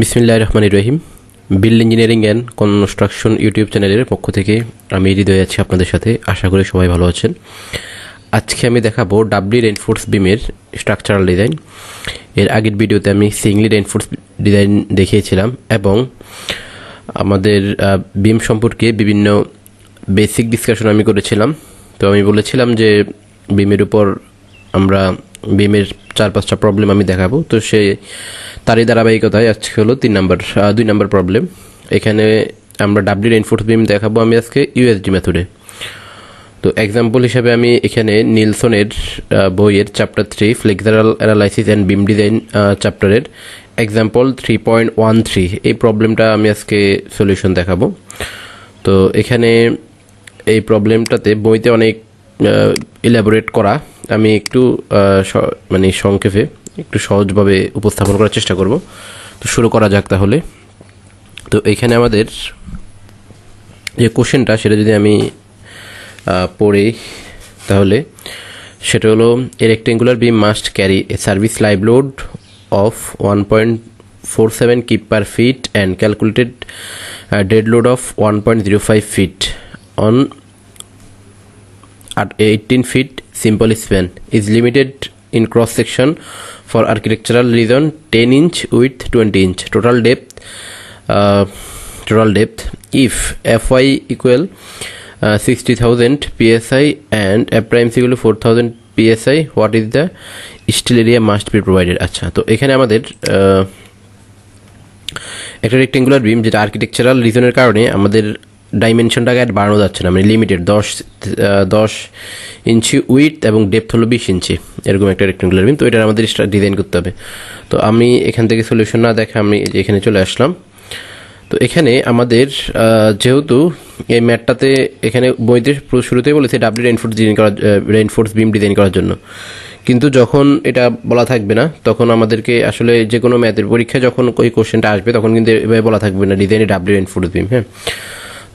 বিসমিল্লা রহমান রহিম build engineering and construction YouTube চ্যানেলের পক্ষ থেকে আমি হৃদয় আছি আপনাদের সাথে আশা করি সবাই ভালো আছেন আজকে আমি দেখাবো ডাবলি রেনফোর্স বিমের স্ট্রাকচারাল ডিজাইন এর আগের ভিডিওতে আমি সিঙ্গলি রেনফোর্স ডিজাইন দেখিয়েছিলাম এবং আমাদের বিম সম্পর্কে বিভিন্ন বেসিক ডিসকাশন আমি করেছিলাম তো আমি বলেছিলাম যে বিমের উপর আমরা বিমের চার পাঁচটা প্রবলেম আমি দেখাবো তো সে তারই ধারাবাহিকতায় আজকে হলো তিন নাম্বার দুই নাম্বার প্রবলেম এখানে আমরা ডাব্লিউ এনফোর্স বিম দেখাবো আমি আজকে ইউএসডি মেথডে তো এক্সাম্পল হিসাবে আমি এখানে নিলসনের বইয়ের chapter three flexural analysis and beam design চ্যাপ্টারের example three point one three এই প্রবলেমটা আমি আজকে সলিউশন দেখাবো তো এখানে এই প্রবলেমটাতে বইতে অনেক ইলাবোরেট করা আমি একটু মানে সংক্ষেপে একটু সহজভাবে উপস্থাপন করার চেষ্টা করব তো শুরু করা যাক তাহলে তো এখানে আমাদের যে কোশ্চেনটা সেটা যদি আমি পড়ি তাহলে সেটা হলো a rectangular beam must carry a service live load of one point four seven kip per feet and calculated dead load of one point zero five feet on eighteen feet simple span is limited in cross section for architectural reason 10 inch width 20 inch total depth uh, total depth if fy equal uh, 60000 psi and f prime equal 4000 psi what is the steel area must be provided আচ্ছা তো এখানে আমাদের একটা rectangular বিম যেটা architectural রিজনের কারণে আমাদের ডাইমেনশনটাকে আর বাড়ানো যাচ্ছে না মানে লিমিটেড দশ দশ ইঞ্চি উইথ এবং ডেপথ হলো বিশ ইঞ্চি এরকম একটা রেক্টেঙ্গুলার বিম তো এটা আমাদের ডিজাইন করতে হবে তো আমি এখান থেকে সলিউশন না দেখে আমি এখানে চলে আসলাম তো এখানে আমাদের যেহেতু এই ম্যাটটাতে এখানে বইতে শুরুতেই বলেছে ডাবলি রেইনফোর্স ডিজাইন করার রেইনফোর্স বিম ডিজাইন করার জন্য কিন্তু যখন এটা বলা থাকবে না তখন আমাদেরকে আসলে যে কোনো ম্যাথের পরীক্ষায় যখন ওই কোশ্চেনটা আসবে তখন কিন্তু এভাবে বলা থাকবে না ডিজাইনে ডাবলি রেইনফোর্স বিম হ্যাঁ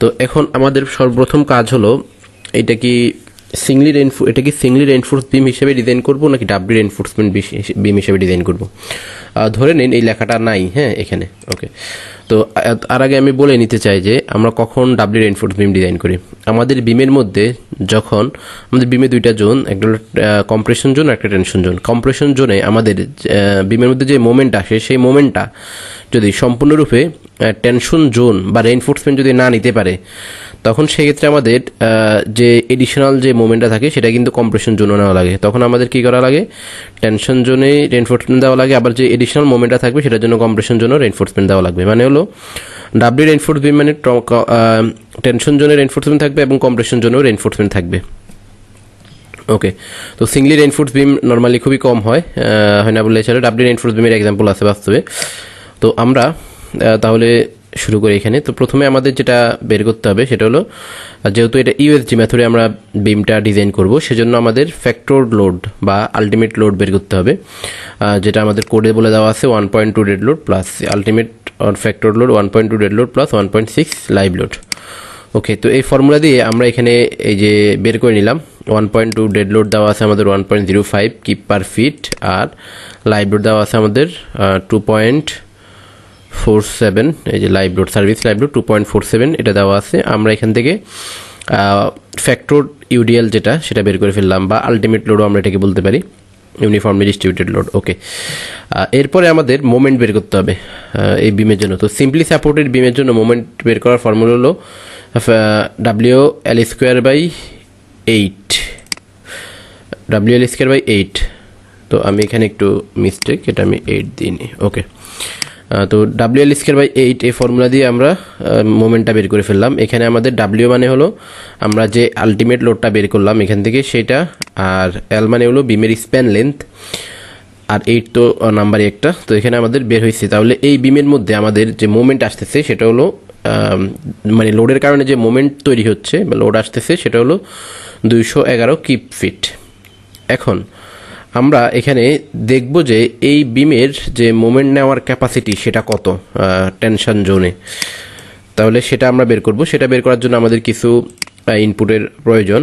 তো এখন আমাদের সর্বপ্রথম কাজ হলো এটা কি সিংলি রেনফো এটা কি সিংলি রেনফোর্স বিম হিসেবে ডিজাইন করব নাকি ডাবলি রেনফোর্সমেন্ট বিম হিসেবে ডিজাইন করব ধরে নিন এই লেখাটা নাই হ্যাঁ এখানে ওকে তো আর আগে আমি বলে নিতে চাই যে আমরা কখন ডাব্লিউ রেইনফোর্স বিম ডিজাইন করি আমাদের বিমের মধ্যে যখন আমাদের বিমে দুইটা জোন একটা কম্প্রেশন জোন একটা টেনশন জোন কম্প্রেশন জোনে আমাদের বিমের মধ্যে যে মোমেন্ট আসে সেই মোমেন্টটা যদি সম্পূর্ণরূপে টেনশন জোন বা রেইনফোর্সমেন্ট যদি না নিতে পারে তখন সেক্ষেত্রে আমাদের যে এডিশনাল যে মোমেন্টটা থাকে সেটা কিন্তু কম্প্রেশন জোনে নেওয়া লাগে তখন আমাদের কি করা লাগে টেনশন জোনে রেনফোর্সমেন্ট দেওয়া লাগে আবার যে এডিশনাল মোমেন্টটা থাকবে সেটার জন্য কম্প্রেশন জোনও রেনফোর্সমেন্ট দেওয়া লাগবে মানে হলো ডাব্লিউ রেনফোর্সমেন্ট মানে টেনশন জোনে রেনফোর্সমেন্ট থাকবে এবং কম্প্রেশন জোনেও রেনফোর্সমেন্ট থাকবে ওকে তো সিঙ্গলি রেনফোর্স বিম নর্মালি খুবই কম হয় হয় না বললে এছাড়া ডাব্লিউ রেনফোর্স বিমের এক্সাম্পল আছে বাস্তবে তো আমরা তাহলে শুরু করি এখানে তো প্রথমে আমাদের যেটা বের করতে হবে সেটা হলো যেহেতু এটা ইউএসজি মেথডে আমরা বিমটা ডিজাইন করব সেজন্য আমাদের ফ্যাক্টর লোড বা আলটিমেট লোড বের করতে হবে যেটা আমাদের কোডে বলে দেওয়া আছে one point two dead load plus ultimate factor load one point two dead load plus one point six live load okay তো এই ফর্মুলা দিয়ে আমরা এখানে এই যে বের করে নিলাম one point two dead load দেওয়া আছে আমাদের one point zero five kip per feet আর লাইভ লোড দেওয়া আছে আমাদের টু পয়েন্ট ফোর সেভেন এই যে live load service live load two point four seven এটা দেওয়া আছে আমরা এখান থেকে ফ্যাক্টর ইউডিএল যেটা সেটা বের করে ফেললাম বা আলটিমেট লোডও আমরা এটাকে বলতে পারি ইউনিফর্মলি ডিস্ট্রিবিউটেড লোড ওকে এরপরে আমাদের মোমেন্ট বের করতে হবে এই বিমের জন্য তো সিম্পলি সাপোর্টেড বিমের জন্য মোমেন্ট বের করার ফর্মুলা হলো W L square by eight W L square by eight তো আমি এখানে একটু মিস্টেক এটা আমি এইট দিইনি ওকে তো W L square by eight এই ফর্মুলা দিয়ে আমরা মোমেন্টটা বের করে ফেললাম এখানে আমাদের ডাব্লিউ মানে হলো আমরা যে আলটিমেট লোডটা বের করলাম এখান থেকে সেটা আর এল মানে হলো বিমের স্প্যান লেন্থ আর এইট তো নাম্বারই একটা তো এখানে আমাদের বের হয়েছে তাহলে এই বিমের মধ্যে আমাদের যে মোমেন্ট আসতেছে সেটা হলো মানে লোডের কারণে যে মোমেন্ট তৈরি হচ্ছে বা লোড আসতেছে সেটা হলো দুইশো এগারো কিপ ফিট এখন আমরা এখানে দেখব যে এই বিমের যে মোমেন্ট নেওয়ার ক্যাপাসিটি সেটা কত টেনশন জোনে তাহলে সেটা আমরা বের করব সেটা বের করার জন্য আমাদের কিছু ইনপুটের প্রয়োজন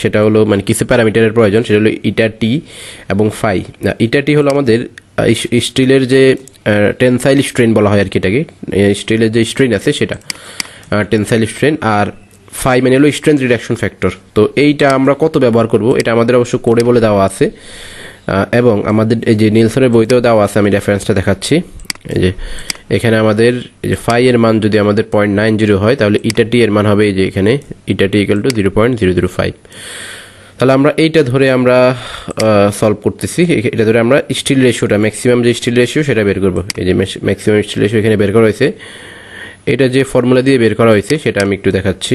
সেটা হলো মানে কিছু প্যারামিটারের প্রয়োজন সেটা হলো ইটা টি এবং ফাই ইটা টি হলো আমাদের স্টিলের যে টেনসাইল স্ট্রেন বলা হয় আর কি এটাকে স্টিলের যে স্ট্রেন আছে সেটা টেনসাইল স্ট্রেন আর ফাই মানে হলো স্ট্রেন্থ রিডাকশন ফ্যাক্টর তো এইটা আমরা কত ব্যবহার করব এটা আমাদের অবশ্য করে বলে দেওয়া আছে এবং আমাদের এই যে নিলসনের বইতেও দেওয়া আছে আমি রেফারেন্সটা দেখাচ্ছি এই যে এখানে আমাদের যে ফাই এর মান যদি আমাদের পয়েন্ট নাইন জিরো হয় তাহলে ইটা টি এর মান হবে এই যে এখানে eta T equal to zero point zero zero five তাহলে আমরা এইটা ধরে আমরা সলভ করতেছি এটা ধরে আমরা স্টিল রেশিওটা ম্যাক্সিমাম যে স্টিল রেশিও সেটা বের করবো এই যে ম্যাক্সিমাম স্টিল রেশিও এখানে বের করা হয়েছে এটা যে ফর্মুলা দিয়ে বের করা হয়েছে সেটা আমি একটু দেখাচ্ছি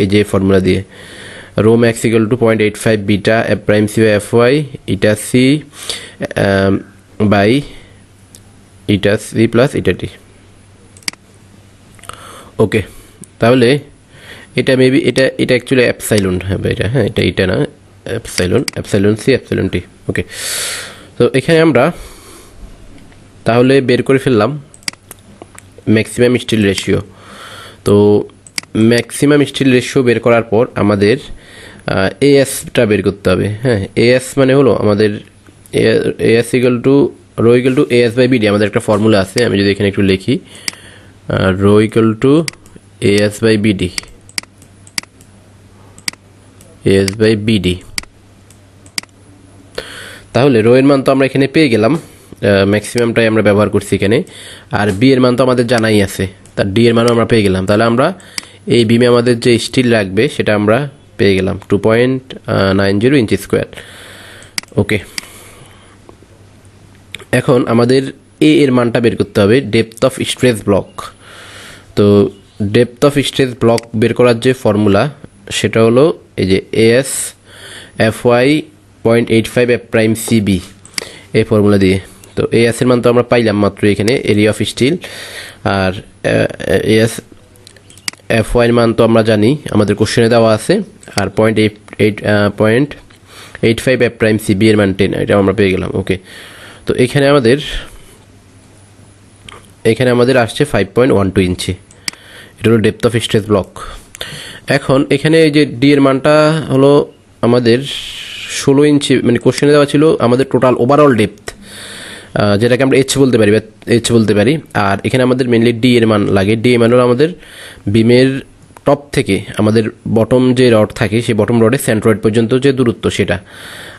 এই যে ফর্মুলা দিয়ে rho max equal to point eight five beta F prime C by F Y eta C by eta C plus eta T okay তাহলে এটা মেবি এটা এটা অ্যাকচুয়ালি অ্যাপসাইলন হবে এটা হ্যাঁ এটা এটা না epsilon epsilon C epsilon T okay তো এখানে আমরা তাহলে বের করে ফেললাম ম্যাক্সিমাম স্টিল রেশিও তো ম্যাক্সিমাম স্টিল রেশিও বের করার পর আমাদের এএসটা বের করতে হবে হ্যাঁ এএস মানে হলো আমাদের AS equal to rho equal to AS by BD আমাদের একটা ফর্মুলা আছে আমি যদি এখানে একটু লিখি rho equal to AS by BD S by BD তাহলে রো এর মান তো আমরা এখানে পেয়ে গেলাম ম্যাক্সিমামটাই আমরা ব্যবহার করছি এখানে আর বি এর মান তো আমাদের জানাই আছে তার ডি এর মানও আমরা পেয়ে গেলাম তাহলে আমরা এই বিমে আমাদের যে স্টিল লাগবে সেটা আমরা পেয়ে গেলাম two point nine zero inch square okay এখন আমাদের এ এর মানটা বের করতে হবে ডেপথ অফ স্ট্রেস ব্লক তো ডেপথ অফ স্ট্রেস ব্লক বের করার যে ফর্মুলা সেটা হলো এই যে S F Y point eight five F prime CB এই ফর্মুলা দিয়ে তো এসের মান তো আমরা পাইলাম মাত্র এখানে এরিয়া অফ স্টিল আর এস এফ ওয়াইন মান তো আমরা জানি আমাদের কোশ্চেনে দেওয়া আছে আর point eight eight point eight five F prime c b এর মান টেন এটা আমরা পেয়ে গেলাম ওকে তো এখানে আমাদের এখানে আমাদের আসছে five point one two inch এটা হলো ডেপথ অফ স্ট্রেস ব্লক এখন এখানে এই যে ডি এর মানটা হলো আমাদের ষোলো ইঞ্চি মানে কোশ্চেনে দেওয়া ছিল আমাদের টোটাল ওভারঅল ডেপথ যেটাকে আমরা এইচ বলতে পারি এইচ বলতে পারি আর এখানে আমাদের মেনলি ডি এর মান লাগে ডি এর হলো আমাদের বিমের টপ থেকে আমাদের বটম যে রড থাকে সেই বটম রডে সেন্ট্রয়েড পর্যন্ত যে দূরত্ব সেটা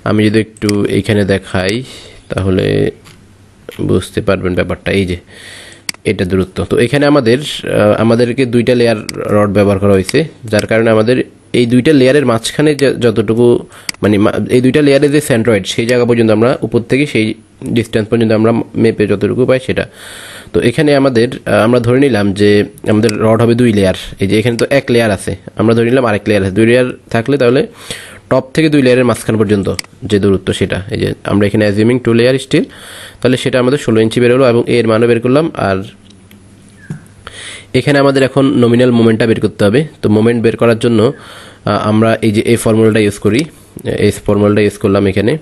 আমি যদি একটু এইখানে দেখাই তাহলে বুঝতে পারবেন ব্যাপারটা এই যে এটা দূরত্ব তো এখানে আমাদের আমাদেরকে দুইটা লেয়ার রড ব্যবহার করা হয়েছে যার কারণে আমাদের এই দুইটা লেয়ারের মাঝখানে যতটুকু মানে এই দুইটা লেয়ারে যে সেন্ট্রয়েড সেই জায়গা পর্যন্ত আমরা উপর থেকে সেই ডিস্টেন্স পর্যন্ত আমরা মেপে যতটুকু পাই সেটা তো এখানে আমাদের আমরা ধরে নিলাম যে আমাদের রড হবে দুই লেয়ার এই যে এখানে তো এক লেয়ার আছে আমরা ধরে নিলাম আরেক লেয়ার আছে দুই লেয়ার থাকলে তাহলে টপ থেকে দুই লেয়ারের মাঝখান পর্যন্ত যে দূরত্ব সেটা এই যে আমরা এখানে অ্যাজিউমিং টু লেয়ার স্টিল তাহলে সেটা আমাদের ষোলো ইঞ্চি বেরোলো এবং এর মানও বের করলাম আর এখানে আমাদের এখন নমিনাল মোমেন্টটা বের করতে হবে তো মোমেন্ট বের করার জন্য আমরা এই যে এই ফর্মুলাটা ইউজ করি এই ফর্মুলাটা ইউজ করলাম এখানে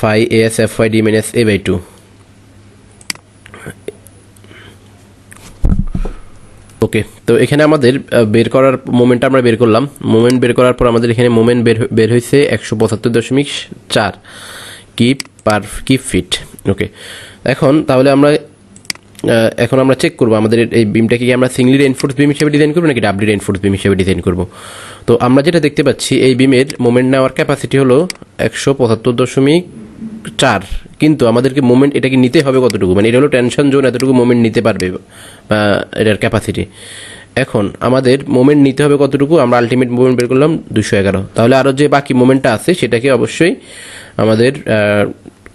phi s F y d minus a by two okay তো এখানে আমাদের বের করার মোমেন্টটা আমরা বের করলাম মোমেন্ট বের করার পর আমাদের এখানে মোমেন্ট বের বের হয়েছে একশো পঁচাত্তর দশমিক চার কি পার কি ফিট ওকে এখন তাহলে আমরা এখন আমরা চেক করবো আমাদের এই বিমটাকে কি আমরা সিঙ্গলি রেনফোর্স বিম হিসেবে ডিজাইন করবো নাকি ডাবলি রেনফোর্স বিম হিসেবে ডিজাইন করবো তো আমরা যেটা দেখতে পাচ্ছি এই বিমের মোমেন্ট নেওয়ার ক্যাপাসিটি হলো একশো পঁচাত্তর দশমিক চার কিন্তু আমাদেরকে মোমেন্ট এটাকে নিতে হবে কতটুকু মানে এটা হলো টেনশন জোন এতটুকু মোমেন্ট নিতে পারবে এটার ক্যাপাসিটি এখন আমাদের মোমেন্ট নিতে হবে কতটুকু আমরা আলটিমেট মোমেন্ট বের করলাম দুশো এগারো তাহলে আরও যে বাকি মোমেন্টটা আছে সেটাকে অবশ্যই আমাদের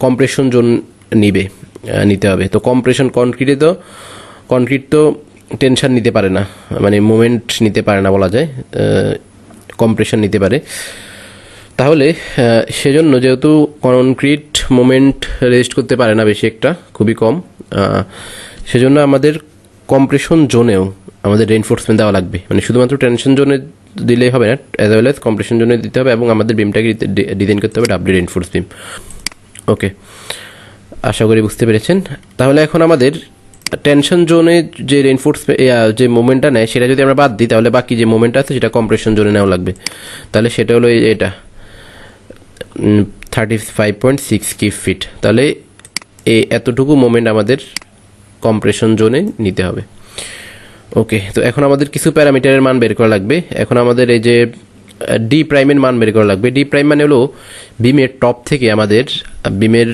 কম্প্রেশন জোন নিবে নিতে হবে তো কম্প্রেশন কনক্রিটে তো কনক্রিট তো টেনশন নিতে পারে না মানে মোমেন্ট নিতে পারে না বলা যায় কম্প্রেশন নিতে পারে তাহলে সেজন্য যেহেতু কনক্রিট মোমেন্ট রেজিস্ট করতে পারে না বেশি একটা খুবই কম সেজন্য আমাদের কম্প্রেশন জোনেও আমাদের রেনফোর্সমেন্ট দেওয়া লাগবে মানে শুধুমাত্র টেনশন জোনে দিলেই হবে না অ্যাজ ওয়েল অ্যাজ কম্প্রেশন জোনে দিতে হবে এবং আমাদের বিমটাকে ডিজাইন করতে হবে ডাব্লিউ রেনফোর্স বিম ওকে আশা করি বুঝতে পেরেছেন তাহলে এখন আমাদের টেনশন জোনে যে রেনফোর্স যে মোমেন্টটা নেয় সেটা যদি আমরা বাদ দিই তাহলে বাকি যে মোমেন্টটা আছে সেটা কম্প্রেশন জোনে নেওয়া লাগবে তাহলে সেটা হলো এটা থার্টি ফাইভ পয়েন্ট সিক্স কি ফিট তাহলে এই এতটুকু মোমেন্ট আমাদের কম্প্রেশন জোনে নিতে হবে ওকে তো এখন আমাদের কিছু প্যারামিটারের মান বের করা লাগবে এখন আমাদের এই যে ডি প্রাইমের মান বের করা লাগবে ডি প্রাইম মানে হলো বিমের টপ থেকে আমাদের বিমের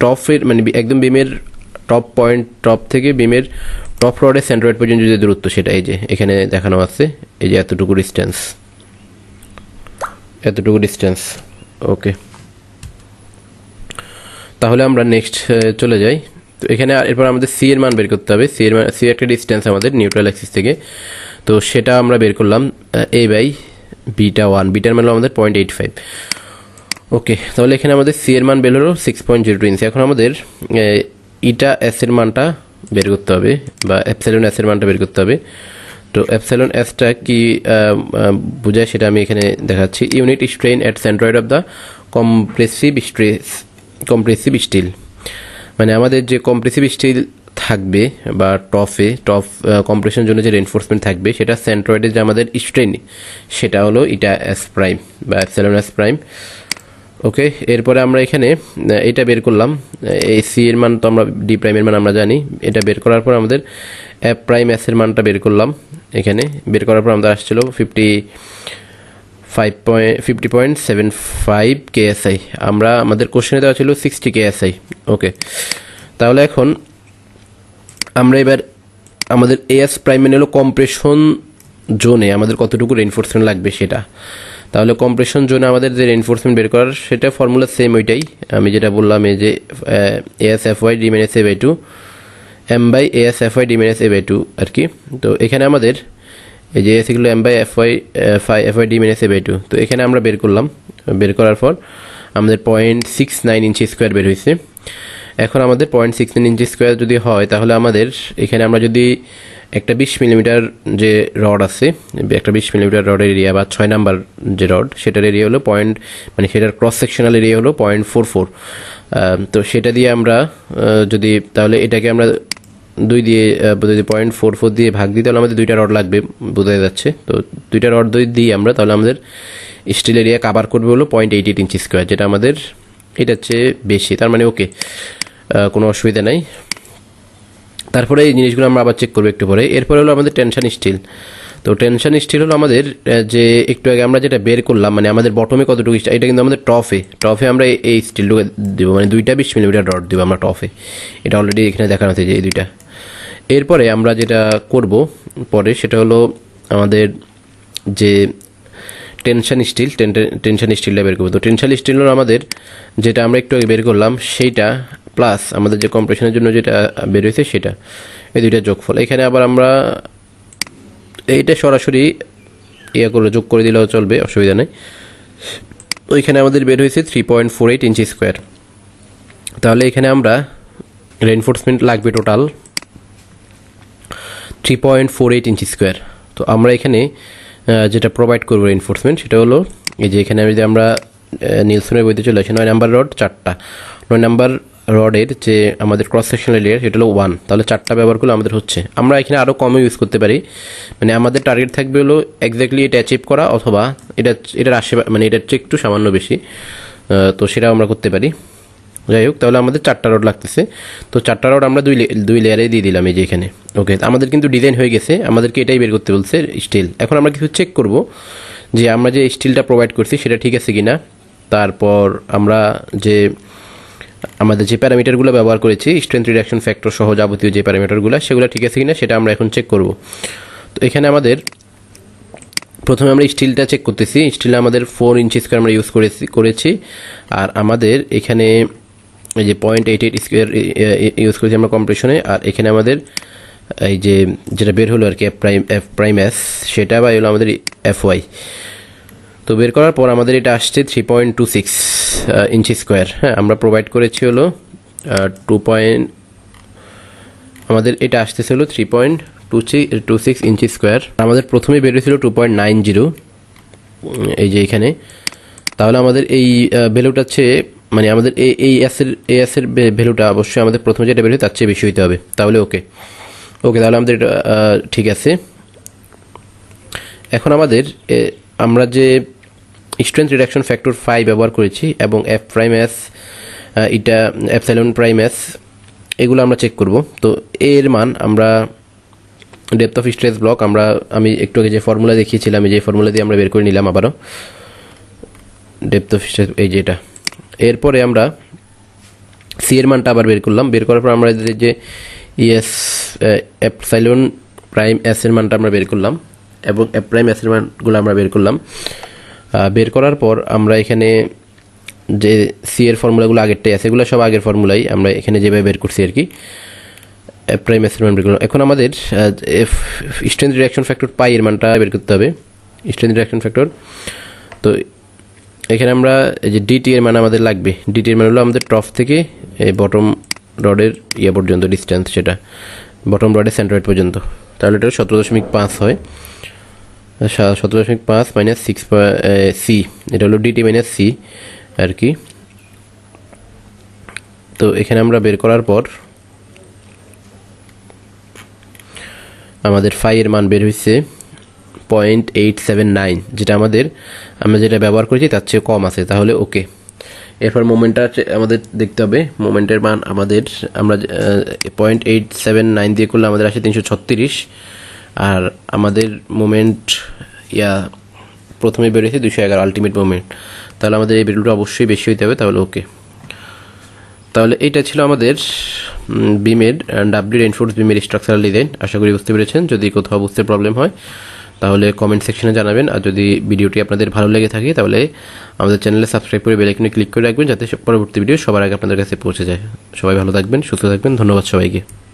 টপের মানে একদম বিমের টপ পয়েন্ট টপ থেকে বিমের টপ রডে সেন্ট্রয়েড পর্যন্ত যে দূরত্ব সেটা এই যে এখানে দেখানো আছে এই যে এতটুকু ডিস্টেন্স এতটুকু ডিস্টেন্স ওকে তাহলে আমরা নেক্সট চলে যাই তো এখানে এরপর আমাদের সি এর মান বের করতে হবে সি এর মান সি একটা ডিস্টেন্স আমাদের নিউট্রাল অ্যাক্সিস থেকে তো সেটা আমরা বের করলাম এ বাই বিটা ওয়ান বিটার মান হলো আমাদের পয়েন্ট এইট ফাইভ ওকে তাহলে এখানে আমাদের সি এর মান বের হলো six point zero two inch এখন আমাদের ইটা এসের মানটা বের করতে হবে বা অ্যাপসাইলন এসের মানটা বের করতে হবে তো অ্যাপসাইলন এসটা কি বোঝায় সেটা আমি এখানে দেখাচ্ছি unit strain at centroid of the compressive stress compressive steel মানে আমাদের যে কম্প্রেসিভ স্টিল থাকবে বা টফে টফ কম্প্রেশনের জন্য যে রেনফোর্সমেন্ট থাকবে সেটা সেন্ট্রয়েডের যে আমাদের স্ট্রেন সেটা হলো ইটা এস প্রাইম বা অ্যাপসাইলন এস প্রাইম ওকে এরপরে আমরা এখানে এটা বের করলাম এই সি এর মান তো আমরা ডি প্রাইমের মান আমরা জানি এটা বের করার পর আমাদের অ্যাপ প্রাইম এস এর মানটা বের করলাম এখানে বের করার পর আমাদের আসছিল fifty five point fifty point seven five আই আমরা আমাদের কোশ্চেনে দেওয়া ছিল সিক্সটি আই ওকে তাহলে এখন আমরা এবার আমাদের এএস প্রাইম মানে হলো কম্প্রেশন জোনে আমাদের কতটুকু রেনফোর্সমেন্ট লাগবে সেটা তাহলে কম্প্রেশন জোনে আমাদের যে রেনফোর্সমেন্ট বের করার সেটা ফর্মুলা সেম ওইটাই আমি যেটা বললাম এই যে S F y d minus a by two m by s F y d minus a by two আর কি তো এখানে আমাদের এই যে এসিগুলো m by F y phi f y d minus a by two তো এখানে আমরা বের করলাম বের করার পর আমাদের point six nine inch square বের হয়েছে এখন আমাদের point six nine inch square যদি হয় তাহলে আমাদের এখানে আমরা যদি একটা বিশ মিলিমিটার যে রড আছে একটা বিশ মিলিমিটার রডের এরিয়া বা ছয় নাম্বার যে রড সেটার এরিয়া হলো পয়েন্ট মানে সেটার ক্রস সেকশনাল এরিয়া হলো পয়েন্ট ফোর ফোর তো সেটা দিয়ে আমরা যদি তাহলে এটাকে আমরা দুই দিয়ে যদি পয়েন্ট ফোর ফোর দিয়ে ভাগ দিই তাহলে আমাদের দুইটা রড লাগবে বোঝা যাচ্ছে তো দুইটা রড দুই দিই আমরা তাহলে আমাদের স্টিল এরিয়া কাভার করবে হলো point eight eight inch square যেটা আমাদের এটার চেয়ে বেশি তার মানে ওকে কোনো অসুবিধা নাই তারপরে এই জিনিসগুলো আমরা আবার চেক করবো একটু পরে এরপরে হলো আমাদের টেনশন স্টিল তো টেনশন স্টিল হলো আমাদের যে একটু আগে আমরা যেটা বের করলাম মানে আমাদের বটমে কতটুকু এটা কিন্তু আমাদের টফে টফে আমরা এই স্টিলটুকু দেবো মানে দুইটা বিশ মিলিমিটার ডট দেবো আমরা টফে এটা অলরেডি এখানে দেখানো হচ্ছে যে এই দুইটা এরপরে আমরা যেটা করব পরে সেটা হলো আমাদের যে টেনশন স্টিল টেনশন স্টিলটা বের করবো তো টেনশন স্টিল হলো আমাদের যেটা আমরা একটু আগে বের করলাম সেইটা প্লাস আমাদের যে কম্পিটিশনের জন্য যেটা বের হয়েছে সেটা এই দুইটা যোগফল এখানে আবার আমরা এইটা সরাসরি ইয়া করে যোগ করে দিলেও চলবে অসুবিধা নেই ওইখানে আমাদের বের হয়েছে three point four eight inch square তাহলে এখানে আমরা রেনফোর্সমেন্ট লাগবে total three point four eight inch square তো আমরা এখানে যেটা প্রোভাইড করবো রেনফোর্সমেন্ট সেটা হলো এই যে এখানে যদি আমরা নিলসনের বইতে চলে আসি নয় নাম্বার রড চারটা নয় নাম্বার রডের যে আমাদের ক্রস সেকশনাল লেয়ার সেটা হলো ওয়ান তাহলে চারটা ব্যবহার করলে আমাদের হচ্ছে আমরা এখানে আরও কমে ইউজ করতে পারি মানে আমাদের টার্গেট থাকবে হলো এক্স্যাক্টলি এটা অ্যাচিভ করা অথবা এটা এটার আশেপাশে মানে এটার চেয়ে একটু সামান্য বেশি তো সেটাও আমরা করতে পারি যাই হোক তাহলে আমাদের চারটা রড লাগতেছে তো চারটা রড আমরা দুই দুই লেয়ারে দিয়ে দিলাম এই যে এখানে ওকে আমাদের কিন্তু ডিজাইন হয়ে গেছে আমাদেরকে এটাই বের করতে বলছে স্টিল এখন আমরা কিছু চেক করব যে আমরা যে স্টিলটা প্রোভাইড করছি সেটা ঠিক আছে কি না তারপর আমরা যে আমাদের যে প্যারামিটারগুলো ব্যবহার করেছি স্ট্রেন্থ রিডাকশন ফ্যাক্টর সহ যাবতীয় যে প্যারামিটারগুলো সেগুলো ঠিক আছে কিনা সেটা আমরা এখন চেক করব তো এখানে আমাদের প্রথমে আমরা স্টিলটা চেক করতেছি স্টিল আমাদের ফোর ইঞ্চি স্কোয়ার আমরা ইউজ করেছি করেছি আর আমাদের এখানে এই যে point eight eight square use করেছি আমরা কম্পিটিশনে আর এখানে আমাদের এই যে যেটা বের হলো আর কি f prime f prime s সেটা বা হলো আমাদের এফ ওয়াই তো বের করার পর আমাদের এটা আসছে three point two six inch square হ্যাঁ আমরা প্রোভাইড করেছি হলো টু পয়েন্ট আমাদের এটা আসতেছে হলো three point two two six inch square আমাদের প্রথমে বেরিয়েছিল টু পয়েন্ট নাইন জিরো এই যে এখানে তাহলে আমাদের এই ভ্যালুটা চেয়ে মানে আমাদের এই এই অ্যাসের এই ভ্যালুটা অবশ্যই আমাদের প্রথমে যেটা বেরোয় তার চেয়ে বেশি হইতে হবে তাহলে ওকে ওকে তাহলে আমাদের এটা ঠিক আছে এখন আমাদের আমরা যে স্ট্রেন্থ রিডাকশন ফ্যাক্টর ফাইভ ব্যবহার করেছি এবং এফ প্রাইম এস এটা অ্যাপসাইলন প্রাইম এস এগুলো আমরা চেক করব তো এর মান আমরা ডেপথ অফ স্ট্রেস ব্লক আমরা আমি একটু আগে যে ফর্মুলা দেখিয়েছিলাম যে ফর্মুলা দিয়ে আমরা বের করে নিলাম আবারও ডেপথ অফ স্ট্রেস এই যেটা এরপরে আমরা সি এর মানটা আবার বের করলাম বের করার পর আমরা যে ইএস অ্যাপসাইলন প্রাইম এস এর মানটা আমরা বের করলাম এবং অ্যাপ প্রাইম এস এর মানগুলো আমরা বের করলাম বের করার পর আমরা এখানে যে সি এর ফর্মুলাগুলো আগেরটাই আছে এগুলো সব আগের ফর্মুলাই আমরা এখানে যেভাবে বের করছি আর কি প্রাইম অ্যাসাইনমেন্ট এখন আমাদের f strength reaction factor pi এর মানটা বের করতে হবে স্ট্রেন্থ রিয়াকশন ফ্যাক্টর তো এখানে আমরা এই যে ডিটি এর মান আমাদের লাগবে ডিটি এর মান হলো আমাদের টপ থেকে বটম রডের ইয়ে পর্যন্ত ডিস্টেন্স সেটা বটম রডের সেন্টারেড পর্যন্ত তাহলে এটা সতেরো দশমিক পাঁচ হয় সতেরো দশমিক পাঁচ মাইনাস সিক্স সি এটা হলো ডিটি মাইনাস সি আর কি তো এখানে আমরা বের করার পর আমাদের ফাইয়ের মান বের হয়েছে পয়েন্ট এইট সেভেন নাইন যেটা আমাদের আমরা যেটা ব্যবহার করেছি তার চেয়ে কম আছে তাহলে ওকে এরপর মোমেন্টটা আমাদের দেখতে হবে মোমেন্টের মান আমাদের আমরা পয়েন্ট এইট সেভেন নাইন দিয়ে করলে আমাদের আসে তিনশো ছত্রিশ আর আমাদের মোমেন্ট ইয়া প্রথমে বেরোয়েছে দুশো এগারো আলটিমেট মোমেন্ট তাহলে আমাদের এই ভ্যালুটা অবশ্যই বেশি হইতে হবে তাহলে ওকে তাহলে এইটা ছিল আমাদের বিমের ডাব্লিউ এনফোর্স বিমের স্ট্রাকচারাল ডিজাইন আশা করি বুঝতে পেরেছেন যদি কোথাও বুঝতে প্রবলেম হয় তাহলে কমেন্ট সেকশনে জানাবেন আর যদি ভিডিওটি আপনাদের ভালো লেগে থাকে তাহলে আমাদের চ্যানেলে সাবস্ক্রাইব করে বেলাইকনে ক্লিক করে রাখবেন যাতে পরবর্তী ভিডিও সবার আগে আপনাদের কাছে পৌঁছে যায় সবাই ভালো থাকবেন সুস্থ থাকবেন ধন্যবাদ সবাইকে